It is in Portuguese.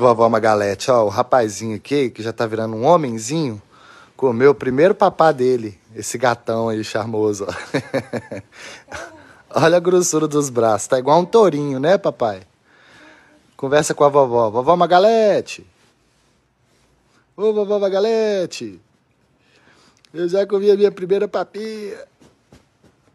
Vovó Magalete, ó, o rapazinho aqui, que já tá virando um homenzinho, comeu o primeiro papá dele, esse gatão aí charmoso. Olha a grossura dos braços, tá igual um tourinho, né, papai? Conversa com a vovó. Vovó Magalete! Ô, vovó Magalete! Eu já comi a minha primeira papinha.